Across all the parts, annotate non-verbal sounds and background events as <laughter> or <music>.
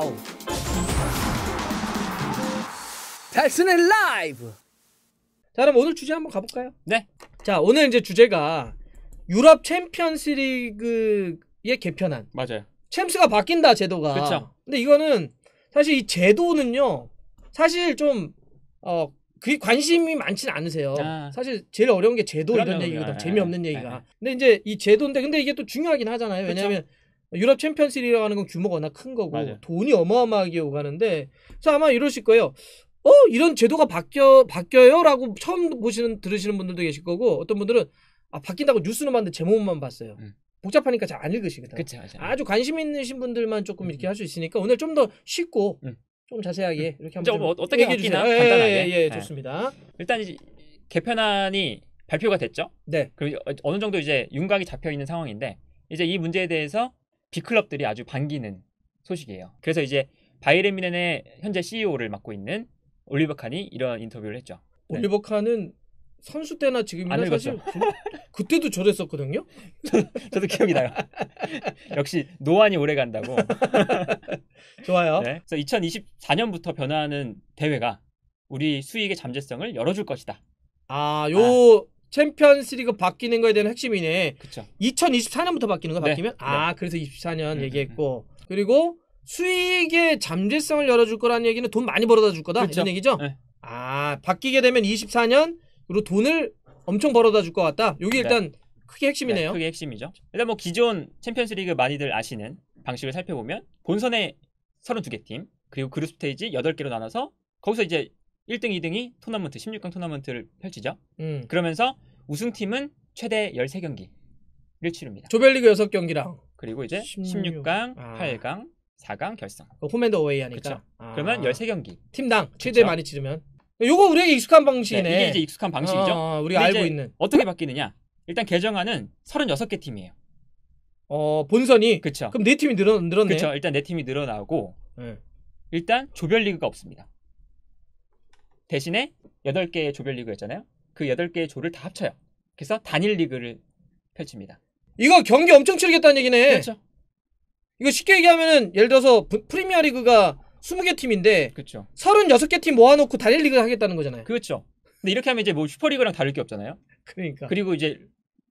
와우! 달슨의 라이브! 자, 그럼 오늘 주제 한번 가볼까요? 네. 자, 오늘 이제 주제가 유럽 챔피언스 리그에 개편한. 맞아요. 챔스가 바뀐다, 제도가. 그렇죠. 근데 이거는 사실 이 제도는요, 사실 좀, 어, 그게 관심이 많지는 않으세요. 아. 사실 제일 어려운 게 제도 그럼요, 이런 얘기거든. 아, 재미없는 네. 얘기가. 아, 근데 이제 이 제도인데 근데 이게 또 중요하긴 하잖아요. 왜냐하면 그쵸? 유럽 챔피언스 리그라고 하는 건 규모가 워낙 큰 거고 맞아요. 돈이 어마어마하게 오가는데 그래서 아마 이러실 거예요. 어 이런 제도가 바뀌어 바뀌어요라고 처음 보시는 들으시는 분들도 계실 거고 어떤 분들은 아 바뀐다고 뉴스는 봤는데 제목만 봤어요. 음. 복잡하니까 잘 안읽으시겠다아주 관심 있으신 분들만 조금 음. 이렇게 음. 할수 있으니까 오늘 좀 더 쉽고 음. 좀 자세하게 음. 이렇게 한번 뭐 좀 어, 어떻게 얘기해 주나 예, 간단하게. 예, 예, 예, 좋습니다. 일단 이제 개편안이 발표가 됐죠. 네. 그리고 어, 어느 정도 이제 윤곽이 잡혀 있는 상황인데 이제 이 문제에 대해서 B클럽들이 아주 반기는 소식이에요. 그래서 이제 바이에른 미넨의 현재 CEO를 맡고 있는 올리버 칸이 이런 인터뷰를 했죠. 네. 올리버 네. 칸은 선수 때나 지금이나 사실 <laughs> 그, 때도 저랬었거든요. <laughs> 저, 도 기억이 나요. <laughs> 역시 노안이 오래 간다고. 좋아요. 네. 그래서 2024년부터 변화하는 대회가 우리 수익의 잠재성을 열어줄 것이다. 아, 아. 요 아. 챔피언스리그 바뀌는 거에 대한 핵심이네. 그쵸. 2024년부터 바뀌는 거 네. 바뀌면 아, 네. 아 그래서 24년 음, 얘기했고 음. 그리고 수익의 잠재성을 열어줄 거라는 얘기는 돈 많이 벌어다 줄 거다 그쵸. 이런 얘기죠. 네. 아 바뀌게 되면 24년 그리고 돈을 엄청 벌어다 줄 것 같다. 여기 일단 크게 핵심이네요. 크게 핵심이죠. 일단 뭐 기존 챔피언스리그 많이들 아시는 방식을 살펴보면 본선에 32개 팀 그리고 그룹 스테이지 8개로 나눠서 거기서 이제 1등, 2등이 토너먼트 16강 토너먼트를 펼치죠. 음. 그러면서 우승팀은 최대 13경기를 치릅니다. 조별리그 6경기랑 그리고 이제 16. 강 아. 8강, 4강 결승. 그 홈앤드 웨이 하니까. 아. 그러면 13경기. 팀당 최대 그쵸? 많이 치르면. 이거 우리에게 익숙한 방식이네. 네, 이게 이제 익숙한 방식이죠. 아, 우리가 알고 있는. 어떻게 바뀌느냐? 일단 개정안은 36개 팀이에요. 어, 본선이 그쵸. 그럼 네 팀이 늘어 늘었네. 그렇 일단 네 팀이 늘어나고 네. 일단 조별리그가 없습니다. 대신에 8개의 조별리그였잖아요. 그 8개의 조를 다 합쳐요. 그래서 단일 리그를 펼칩니다. 이거 경기 엄청 치르겠다는 얘기네. 그렇죠. 이거 쉽게 얘기하면은 예를 들어서 프리미어 리그가 20개 팀인데 그렇죠. 36개 팀 모아놓고 단일 리그를 하겠다는 거잖아요. 그렇죠. 근데 이렇게 하면 이제 뭐 슈퍼리그랑 다를 게 없잖아요. 그러니까. 그리고 이제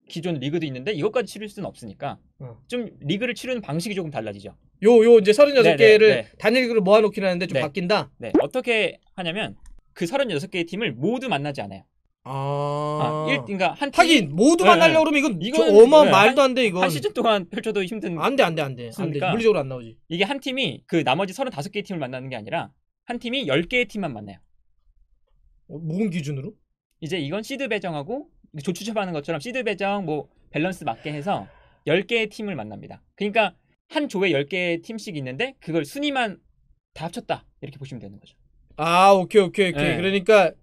기존 리그도 있는데 이것까지 치를 수는 없으니까 어. 좀 리그를 치르는 방식이 조금 달라지죠. 요 요 이제 36개를 네네, 네. 단일 리그로 모아놓긴 하는데 좀 네. 바뀐다. 네. 어떻게 하냐면 그 36개의 팀을 모두 만나지 않아요. 아, 아 일, 그러니까 한 팀이, 하긴 모두 네. 만나려고 그러면 이건 이건 어마 네, 말도 안 돼 이건 한 시즌 동안 펼쳐도 힘든 안돼안돼 안돼 안돼 그러니까 물리적으로 안 나오지 이게 한 팀이 그 나머지 35개의 팀을 만나는 게 아니라 한 팀이 10개의 팀만 만나요 어, 뭔 기준으로? 이제 이건 시드 배정하고 조추첩하는 것처럼 시드 배정 뭐 밸런스 맞게 해서 10개의 팀을 만납니다 그러니까 한 조에 10개의 팀씩 있는데 그걸 순위만 다 합쳤다 이렇게 보시면 되는 거죠 아, 오케이, 오케이, 오케이. 네. 그러니까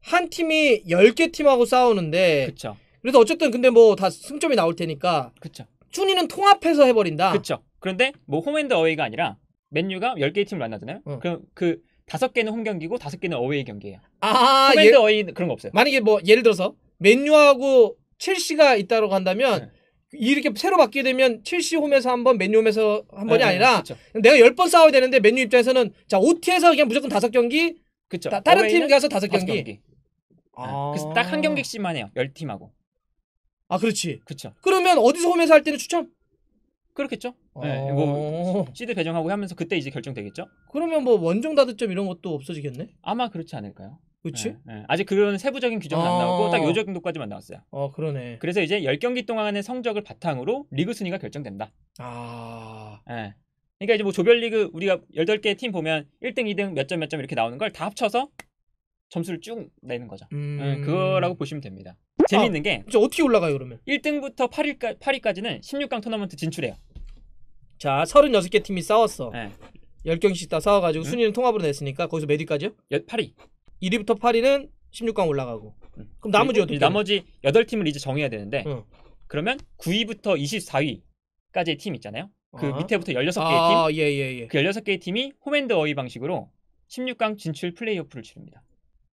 한 팀이 10개 팀하고 싸우는데 그쵸. 그래서 어쨌든 근데 뭐 다 승점이 나올 테니까 그쵸. 순위는 통합해서 해버린다. 그쵸. 그런데 뭐 홈앤드 어웨이가 아니라 맨유가 10개의 팀을 만나잖아요. 어. 그럼 그 다섯 개는 홈 경기고 다섯 개는 어웨이 경기예요. 아, 홈앤드 예, 어웨이 그런 거 없어요. 만약에 뭐 예를 들어서 맨유하고 첼시가 있다고 한다면 네. 이렇게 새로 받게 되면 7시 홈에서 한 번, 맨유 홈에서 한 번이 네, 네 아니라 그쵸. 내가 1 0번 싸워야 되는데 맨유 입장에서는 자 OT에서 그냥 무조건 다섯 경기, 그쵸. 다, 다른 팀 가서 다섯 경기. 네. 아. 그래서 딱 한 경기씩만 해요. 1 0 팀하고. 아 그렇지. 그렇죠. 그러면 어디서 홈에서 할 때는 추첨? 그렇겠죠. 어. 네, 뭐 시드 배정하고 하면서 그때 이제 결정되겠죠. 그러면 뭐 원정 다득점 이런 것도 없어지겠네? 아마 그렇지 않을까요? 그렇지? 예, 예. 아직 그런 세부적인 규정은 안 나오고 딱요 어. 정도까지만 나왔어요. 어 그러네. 그래서 이제 10경기 동안의 성적을 바탕으로 리그 순위가 결정된다. 아 예. 그러니까 이제 뭐 조별리그 우리가 18개 팀 보면 1등, 2등 몇 점 몇 점 이렇게 나오는 걸 다 합쳐서 점수를 쭉 내는 거죠. 음. 예, 그거라고 보시면 됩니다. 재밌있는게 아, 이제 어떻게 올라가요 그러면? 1등부터 8위까, 8위까지는 16강 토너먼트 진출해요. 자 36개 팀이 싸웠어. 예. 10경씩 기다 싸워가지고 순위는 통합으로 냈으니까 거기서 몇 위까지요? 8위. 1위부터 8위는 16강 올라가고. 음. 그럼 나머지 여덟 나머지 8팀을 이제 정해야 되는데 응. 그러면 9위부터 24위까지의 팀 있잖아요. 그 아. 밑에부터 16개의 아, 팀. 예, 예, 예. 그 16개의 팀이 홈앤드 어이 방식으로 16강 진출 플레이오프를 치릅니다.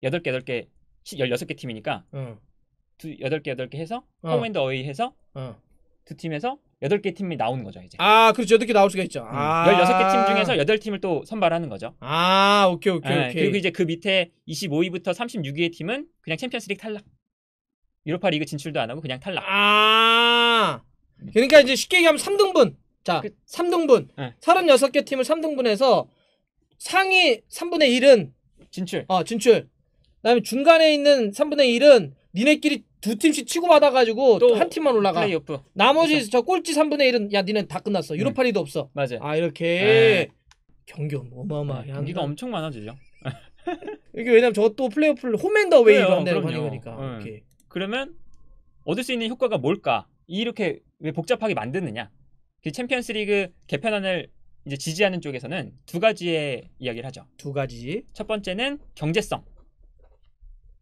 8개, 8개, 16개 팀이니까 응. 8개, 8개 해서 홈앤드 어. 이 해서 두 팀에서 8개 팀이 나오는 거죠, 이제. 아, 그렇죠. 8개 나올 수가 있죠. 음, 아. 16개 팀 중에서 8팀을 또 선발하는 거죠. 아, 오케이, 오케이, 네, 오케이. 그리고 이제 그 밑에 25위부터 36위의 팀은 그냥 챔피언스 리그 탈락. 유로파 리그 진출도 안 하고 그냥 탈락. 아. 그러니까 이제 쉽게 얘기하면 3등분. 자, 그, 3등분. 네. 36개 팀을 3등분해서 상위 3분의 1은 진출. 어, 진출. 그다음에 중간에 있는 3분의 1은 니네끼리 두 팀씩 치고받아가지고 또 한 팀만 올라가. 플레이오프. 나머지 그쵸. 저 꼴찌 3분의 1은 야 니는 다 끝났어. 유로파리도 네. 없어. 맞아. 아 이렇게 네. 경기 어마어마하게 한다. 네, 경기가 엄청 많아지죠. 이게 왜냐면 저 또 플레이오프를 홈앤더웨이 반대로 하니까 그러면 얻을 수 있는 효과가 뭘까? 이렇게 왜 복잡하게 만드느냐? 그 챔피언스리그 개편안을 이제 지지하는 쪽에서는 두 가지의 이야기를 하죠. 두 가지. 첫 번째는 경제성.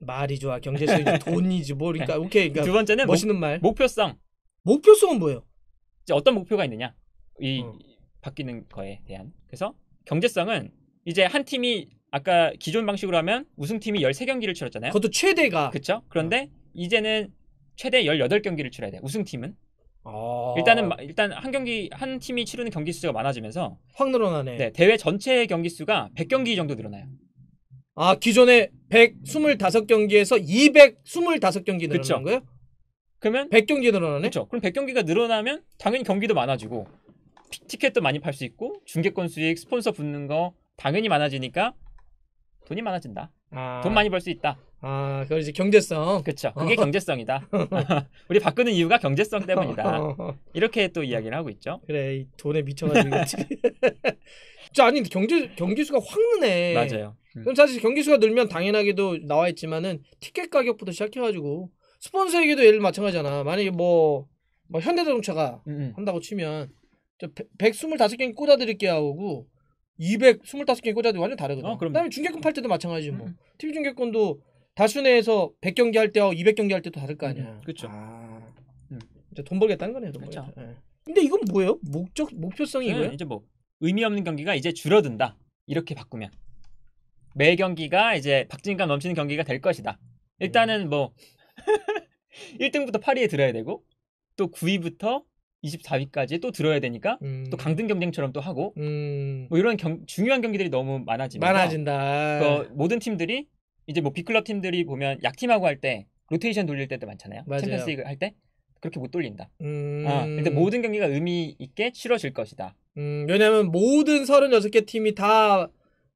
말이 좋아 경제 수익 <laughs> 돈이지 뭐 그러니까 네. 오케이 그러니까 두 번째는 멋있는 목, 말 목표성 목표성은 뭐예요? 이제 어떤 목표가 있느냐 이 어. 바뀌는 거에 대한 그래서 경제성은 이제 한 팀이 아까 기존 방식으로 하면 우승팀이 13경기를 치렀잖아요. 그것도 최대가 그렇죠. 그런데 어. 이제는 최대 18경기를 치러야 돼. 우승팀은 아... 일단은 일단 한 경기 한 팀이 치르는 경기 수가 많아지면서 확 늘어나네. 네, 대회 전체 경기 수가 100경기 정도 늘어나요. 아, 기존에 125경기에서 225경기 늘어난 거예요? 그러면 100경기 늘어나네. 그렇죠. 그럼 100경기가 늘어나면 당연히 경기도 많아지고 티켓도 많이 팔 수 있고 중계권 수익, 스폰서 붙는 거 당연히 많아지니까 돈이 많아진다. 아... 돈 많이 벌 수 있다. 아, 그 이제 경제성. 그렇죠. 그게 경제성이다. <laughs> <laughs> 우리 바꾸는 이유가 경제성 때문이다. 어, 어, 이렇게 또 이야기를 하고 있죠. 그래, 돈에 미쳐가지고. <laughs> 자, 아니 경제 경기수가 확 느네. 맞아요. 음. 그럼 사실 경기수가 늘면 당연하게도 나와 있지만은 티켓 가격부터 시작해가지고 스폰서에게도 예를 마찬가지잖아. 만약에 뭐, 뭐 현대자동차가 음. 음. 한다고 치면 저 125개 꽂아드릴게 요 하고 225개 꽂아드리고 완전 다르거든. 어, 그다음에 중계권팔 때도 마찬가지지 뭐. 음. TV 음. 중계권도 다수 내에서 100경기 할 때와 200경기 할 때도 다를 거 아니야. 음, 그렇죠. 아, 음. 이제 돈 벌겠다는 거네요. 돈 그렇죠. 네. 근데 이건 뭐예요? 목적 목표성이 네, 이거예요? 이제 뭐 의미 없는 경기가 이제 줄어든다. 이렇게 바꾸면 매 경기가 이제 박진감 넘치는 경기가 될 것이다. 일단은 뭐 1등부터 <laughs> 8위에 들어야 되고 또 9위부터 24위까지 또 들어야 되니까 음. 또 강등 경쟁처럼 또 하고 음. 뭐 이런 경, 중요한 경기들이 너무 많아지면 많아진다. 모든 팀들이 이제 뭐 B클럽 팀들이 보면 약팀하고 할 때 로테이션 돌릴 때도 많잖아요. 맞아요. 챔피언스리그 할때 그렇게 못 돌린다. 음... 아, 근데 모든 경기가 의미 있게 치러질 것이다. 음, 왜냐하면 모든 36개 팀이 다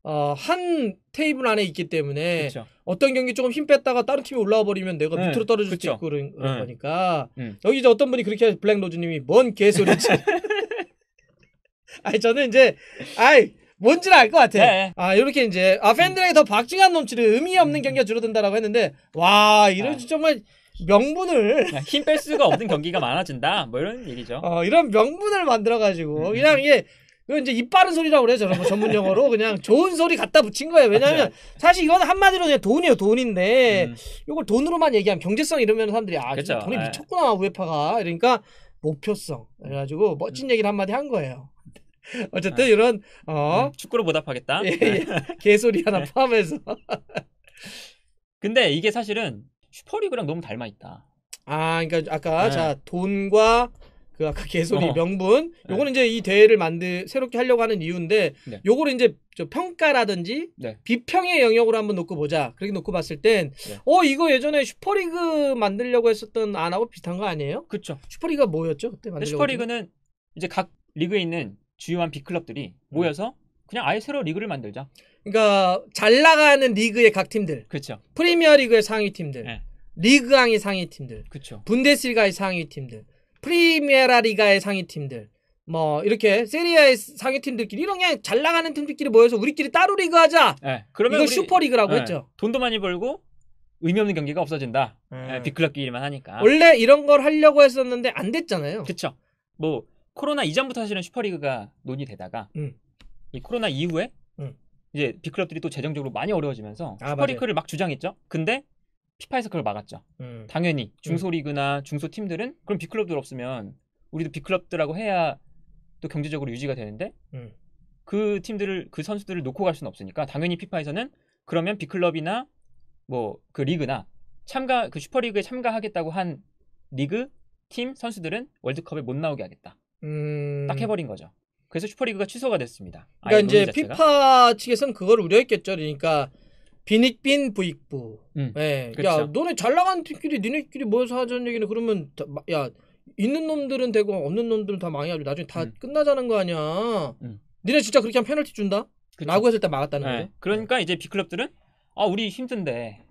어, 한 테이블 안에 있기 때문에 그쵸. 어떤 경기 조금 힘 뺐다가 다른 팀이 올라와 버리면 내가 밑으로 떨어질 그쵸. 수 있고 그런, 응. 거니까 응. 여기 이제 어떤 분이 그렇게 하죠 블랙 로즈님이 뭔 개소리지 <laughs> 아니 저는 이제 아이 뭔지는 알것 같아. 네. 아 이렇게 이제 아 팬들에게 더박진한 놈치를 의미 없는 음. 경기가 줄어든다라고 했는데 와 이런 아. 정말 명분을 힘 뺄 수가 없는 경기가 많아진다 뭐 이런 얘기죠. 어 이런 명분을 만들어가지고 그냥 이게 그 이제 이 바른 소리라고 그래요 저런 뭐 전문 용어로 그냥 좋은 소리 갖다 붙인 거예요 왜냐하면 아, 사실 이건 한마디로 그냥 돈이에요 돈인데 음. 이걸 돈으로만 얘기하면 경제성 이러면 사람들이 아 그쵸, 돈이 예. 미쳤구나 우에파가 이러니까 목표성 그래가지고 멋진 음. 얘기를 한마디 한 거예요 <laughs> 어쨌든 네. 이런 어 음, 축구로 보답하겠다. 예, 네. 예. <laughs> 개소리 하나 <laughs> 네. 포함해서. 근데 이게 사실은 슈퍼리그랑 너무 닮아 있다. 아, 그러니까 아까 자 돈과 그 아까 개소리 어. 명분 요거는 이제 이 대회를 만들 새롭게 하려고 하는 이유인데 네. 요거를 이제 저 평가라든지 네. 비평의 영역으로 한번 놓고 보자 그렇게 놓고 봤을 땐어 네. 어, 이거 예전에 슈퍼리그 만들려고 했었던 안하고 비슷한 거 아니에요? 그렇죠. 슈퍼리그가 뭐였죠 그때 만들려고? 슈퍼리그는 이제 각 리그에 있는 주요한 빅클럽들이 음. 모여서 그냥 아예 새로 리그를 만들자. 그러니까 잘 나가는 리그의 각 팀들. 그렇죠. 프리미어 리그의 상위 팀들. 네. 리그왕의 상위 팀들. 그렇죠. 분데스리가의 상위 팀들. 프리미어라 리가의 상위 팀들. 뭐 이렇게 세리아의 상위 팀들끼리 이런 게 잘 나가는 팀들끼리 모여서 우리끼리 따로 리그 하자. 네. 그러면 이거 슈퍼 리그라고 네. 했죠. 돈도 많이 벌고 의미 없는 경기가 없어진다. 음. 네, 빅클럽끼리만 네, 하니까. 원래 이런 걸 하려고 했었는데 안 됐잖아요. 그렇죠. 뭐 코로나 이전부터 사실은 슈퍼리그가 논의되다가 음. 이 코로나 이후에 음. 이제 빅클럽들이 또 재정적으로 많이 어려워지면서 아, 슈퍼리그를 막 주장했죠. 근데 피파에서 그걸 막았죠. 음. 당연히 음. 중소리그나 중소팀들은 그럼 빅클럽들 없으면 우리도 빅클럽들하고 해야 또 경제적으로 유지가 되는데 음. 그 팀들을 그 선수들을 놓고 갈 수는 없으니까 당연히 피파에서는 그러면 빅클럽이나 뭐 그 리그나 참가 그 슈퍼리그에 참가하겠다고 한 리그 팀 선수들은 월드컵에 못 나오게 하겠다. 음... 딱 해버린 거죠. 그래서 슈퍼리그가 취소가 됐습니다. 그러니까 이제 자체가. 피파 측에서는 그걸 우려했겠죠. 그러니까 비닉빈 부익부. 음, 네. 그렇죠. 야, 너네 잘 나가는 팀끼리 니네끼리 모여서 하자는 얘기는 그러면 다, 야 있는 놈들은 되고 없는 놈들은 다 망해가지고 나중에 다 음. 끝나자는 거 아니야. 음. 니네 진짜 그렇게 하면 페널티 준다? 그렇죠. 라고 했을 때단 막았다는 네. 거죠. 그러니까 네. 이제 B클럽들은 아 우리 힘든데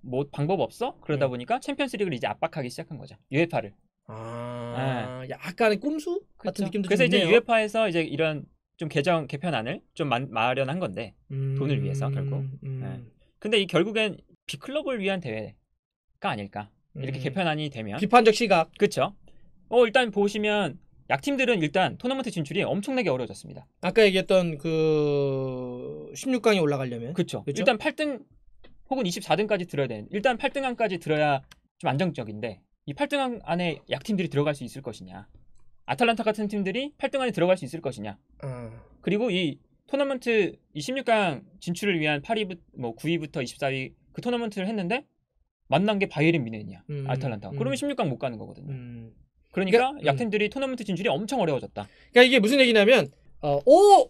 뭐 방법 없어? 그러다 네. 보니까 챔피언스리그를 이제 압박하기 시작한 거죠. UEFA를. 아, 예, 약간의 꿈수 같은 느낌도 그래서 이제 있네요. UEFA에서 이제 이런 좀 개정 개편안을 좀 마, 마련한 건데 음, 돈을 위해서 결국. 음. 네. 근데 이 결국엔 B 클럽을 위한 대회가 아닐까 이렇게 음. 개편안이 되면 비판적 시각. 그렇죠. 어 일단 보시면 약팀들은 일단 토너먼트 진출이 엄청나게 어려워졌습니다. 아까 얘기했던 그 16강에 올라가려면 그렇죠. 일단 8등 혹은 24등까지 들어야 되는. 일단 8등안까지 들어야 좀 안정적인데 이 8등 안에 약팀들이 들어갈 수 있을 것이냐. 아탈란타 같은 팀들이 8등 안에 들어갈 수 있을 것이냐. 음. 그리고 이 토너먼트 이 16강 진출을 위한 8위부 뭐 9위부터 24위 그 토너먼트를 했는데 만난 게 바이에른 미네냐 음. 아탈란타. 음. 그러면 16강 못 가는 거거든요. 음. 그러니까, 그러니까 음. 약팀들이 토너먼트 진출이 엄청 어려워졌다. 그러니까 이게 무슨 얘기냐면 어, 오 어,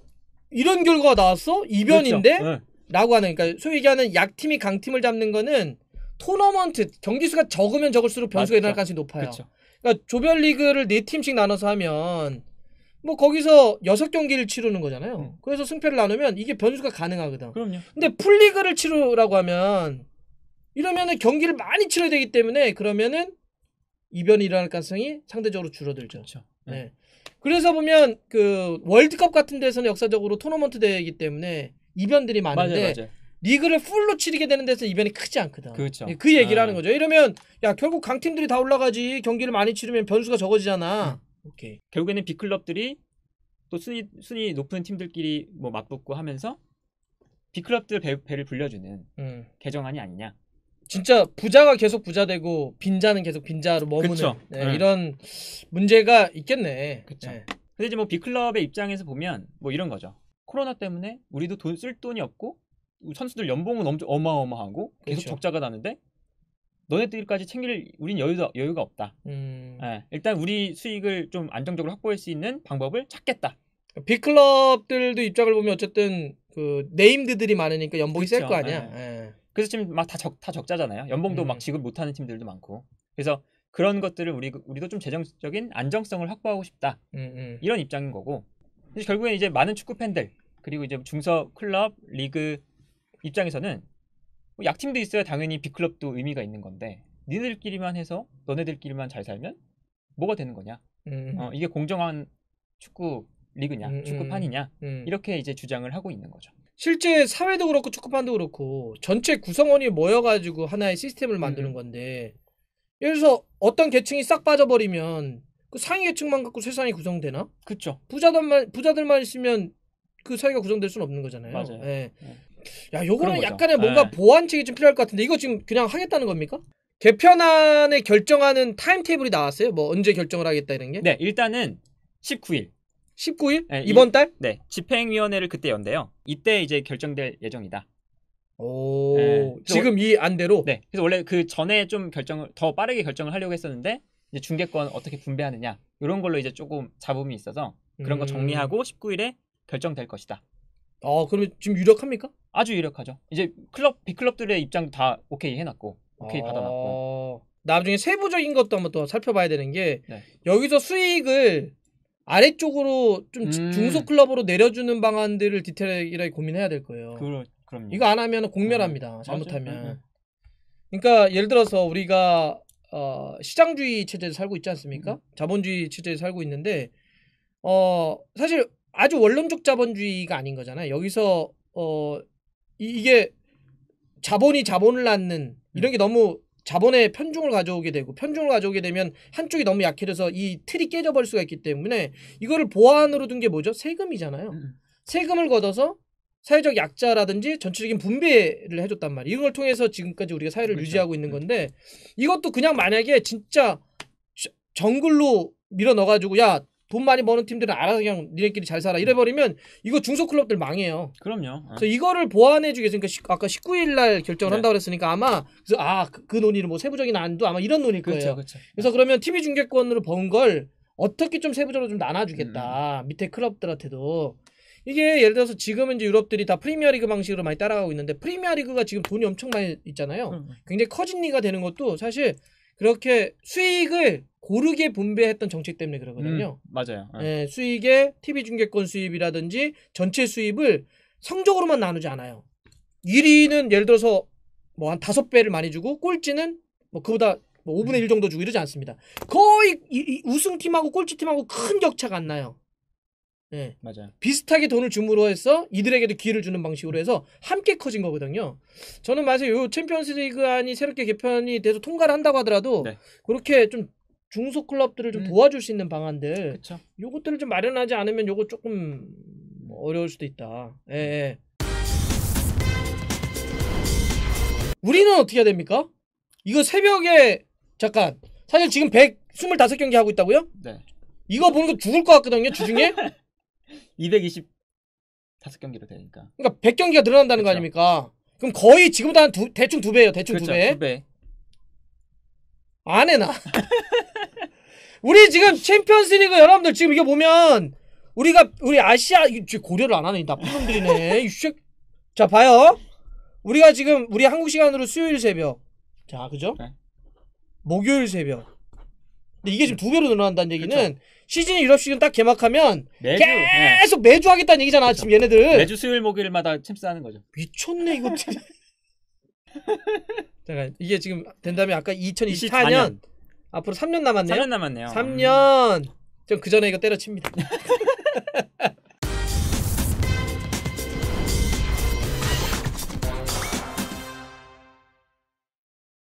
이런 결과가 나왔어? 이변인데? 그렇죠. 네. 라고 하는 그러니까 소위 얘기하는 약팀이 강팀을 잡는 거는 토너먼트 경기 수가 적으면 적을수록 변수가 맞죠. 일어날 가능성이 높아요. 그쵸. 그러니까 조별리그를 네 팀씩 나눠서 하면 뭐 거기서 여섯 경기를 치르는 거잖아요. 음. 그래서 승패를 나누면 이게 변수가 가능하거든. 그럼요. 근데 풀리그를 치르라고 하면 이러면은 경기를 많이 치러야 되기 때문에 그러면은 이변이 일어날 가능성이 상대적으로 줄어들죠. 그렇죠. 네. 네. 그래서 보면 그 월드컵 같은 데서는 역사적으로 토너먼트 대회이기 때문에 이변들이 많은데 맞아요, 맞아요. 리그를 풀로 치르게 되는 데서 이변이 크지 않거든. 그렇죠. 그 얘기를 아. 하는 예. 거죠. 이러면 야 결국 강팀들이 다 올라가지 경기를 많이 치르면 변수가 적어지잖아. 음. 오케이. 결국에는 빅클럽들이 또 순위 순위 높은 팀들끼리 뭐 맞붙고 하면서 빅클럽들 배, 를 불려주는 음. 개정안이 아니냐. 진짜 부자가 계속 부자되고 빈자는 계속 빈자로 머무는 네, 음. 이런 문제가 있겠네. 그렇죠. 네. 근데 이제 뭐 빅클럽의 입장에서 보면 뭐 이런 거죠. 코로나 때문에 우리도 돈 쓸 돈이 없고 선수들 연봉은 엄청 어마어마하고 계속 그렇죠. 적자가 나는데 너네들까지 챙길 우린 여유도, 여유가 없다. 음... 예, 일단 우리 수익을 좀 안정적으로 확보할 수 있는 방법을 찾겠다. 빅클럽들도 입장을 보면 어쨌든 그 네임드들이 많으니까 연봉이 셀 거 아니야. 예. 예. 그래서 지금 막 다 적, 다 적자잖아요. 연봉도 음. 막 지급 못하는 팀들도 많고. 그래서 그런 것들을 우리 우리도 좀 재정적인 안정성을 확보하고 싶다. 음, 음. 이런 입장인 거고. 결국엔 이제 많은 축구 팬들 그리고 이제 중서 클럽 리그 입장에서는 뭐 약팀도 있어야 당연히 빅클럽도 의미가 있는 건데 니들끼리만 해서 너네들끼리만 잘 살면 뭐가 되는 거냐? 음. 어, 이게 공정한 축구 리그냐, 음, 축구판이냐 음, 음, 음. 이렇게 이제 주장을 하고 있는 거죠. 실제 사회도 그렇고 축구판도 그렇고 전체 구성원이 모여가지고 하나의 시스템을 음, 만드는 건데 예를 들어서 어떤 계층이 싹 빠져버리면 그 상위 계층만 갖고 세상이 구성되나? 그렇죠. 부자들만 부자들만 있으면 그 사회가 구성될 수는 없는 거잖아요. 맞아요. 예. 네. 야, 요거는 약간의 뭔가 네. 보완책이 좀 필요할 것 같은데 이거 지금 그냥 하겠다는 겁니까? 개편안에 결정하는 타임테이블이 나왔어요. 뭐 언제 결정을 하겠다 이런 게? 네, 일단은 19일. 19일? 네, 이번 이, 달? 네, 집행위원회를 그때 연대요. 이때 이제 결정될 예정이다. 오, 네, 지금 이 안대로? 네, 그래서 원래 그 전에 좀 결정을 더 빠르게 결정을 하려고 했었는데 이제 중개권 어떻게 분배하느냐 이런 걸로 이제 조금 잡음이 있어서 그런 거 음. 정리하고 19일에 결정될 것이다. 아, 그러면 지금 유력합니까? 아주 유력하죠. 이제 클럽 빅클럽들의 입장 다 오케이 해놨고 오케이 아... 받아놨고 나중에 세부적인 것도 한번 또 살펴봐야 되는 게 네. 여기서 수익을 아래쪽으로 좀 음... 중소 클럽으로 내려주는 방안들을 디테일하게 고민해야 될 거예요. 그, 그럼 이거 안 하면 공멸합니다. 음, 잘못하면. 음. 그러니까 예를 들어서 우리가 어, 시장주의 체제에 살고 있지 않습니까? 음. 자본주의 체제에 살고 있는데 어, 사실 아주 원론적 자본주의가 아닌 거잖아요. 여기서 어, 이게 자본이 자본을 낳는 이런 게 음. 너무 자본의 편중을 가져오게 되고 편중을 가져오게 되면 한쪽이 너무 약해져서 이 틀이 깨져버릴 수가 있기 때문에 이거를 보완으로 둔 게 뭐죠? 세금이잖아요. 음. 세금을 걷어서 사회적 약자라든지 전체적인 분배를 해줬단 말이에요. 이걸 통해서 지금까지 우리가 사회를 그렇죠. 유지하고 있는 음. 건데 이것도 그냥 만약에 진짜 정글로 밀어 넣어가지고 야돈 많이 버는 팀들은 알아서 그냥 니네끼리 잘 살아 이래버리면 이거 중소클럽들 망해요. 그럼요. 어. 그래서 이거를 보완해주기 위해서 그러니까 아까 19일 날 결정을 네. 한다고 그랬으니까 아마 그래서 아그 그 논의를 뭐 세부적인 안도 아마 이런 논의일 그렇죠, 거예요. 그렇죠, 그렇죠. 그래서 네. 그러면 TV 중계권으로 번 걸 어떻게 좀 세부적으로 좀 나눠주겠다 음. 밑에 클럽들한테도 이게 예를 들어서 지금은 이제 유럽들이 다 프리미어리그 방식으로 많이 따라가고 있는데 프리미어리그가 지금 돈이 엄청 많이 있잖아요. 음. 굉장히 커진 리가 되는 것도 사실 그렇게 수익을 고르게 분배했던 정책 때문에 그러거든요. 음, 맞아요. 네. 수익의 TV 중계권 수입이라든지 전체 수입을 성적으로만 나누지 않아요. 1위는 예를 들어서 뭐 한 다섯 배를 많이 주고 꼴찌는 뭐 그보다 뭐 5분의 1 정도 주고 이러지 않습니다. 거의 이, 이 우승팀하고 꼴찌팀하고 큰 격차가 안 나요. 예. 맞아요. 비슷하게 돈을 줌으로 해서 이들에게도 기회를 주는 방식으로 해서 함께 커진 거거든요. 저는 만약에 요 챔피언스리그 안이 새롭게 개편이 돼서 통과를 한다고 하더라도 네. 그렇게 좀 중소 클럽들을 좀 음. 도와줄 수 있는 방안들 그쵸. 요것들을 좀 마련하지 않으면 요거 조금 뭐 어려울 수도 있다. 예. 음. 예. 우리는 어떻게 해야 됩니까? 이거 새벽에 잠깐 사실 지금 125경기 하고 있다고요? 네. 이거 보는 거 죽을 것 같거든요 주중에 <laughs> 225경기로 되니까. 그러니까 100경기가 늘어난다는 그쵸. 거 아닙니까? 그럼 거의 지금보다 한 두, 대충 두 배예요. 대충 그쵸, 두 배. 두 배. 안 해나. <laughs> 우리 지금 챔피언스리그 여러분들 지금 이게 보면 우리가 우리 아시아 고려를 안 하네 나쁜 놈들이네. 자 봐요. 우리가 지금 우리 한국 시간으로 수요일 새벽. 자 그죠? 네. 목요일 새벽. 근데 이게 지금 두 배로 늘어난다는 얘기는 그쵸. 시즌이 유럽 시즌 딱 개막하면 매주, 계속 매주 하겠다는 얘기잖아 그쵸. 지금 얘네들 매주 수요일 목요일마다 챔스 하는 거죠. 미쳤네 이거. <laughs> 잠깐 이게 지금 된다면 아까 2024년 24년. 앞으로 3년 남았네요. 3년 남았네요. 3년. 음. 전그 전에 이거 때려칩니다. <laughs>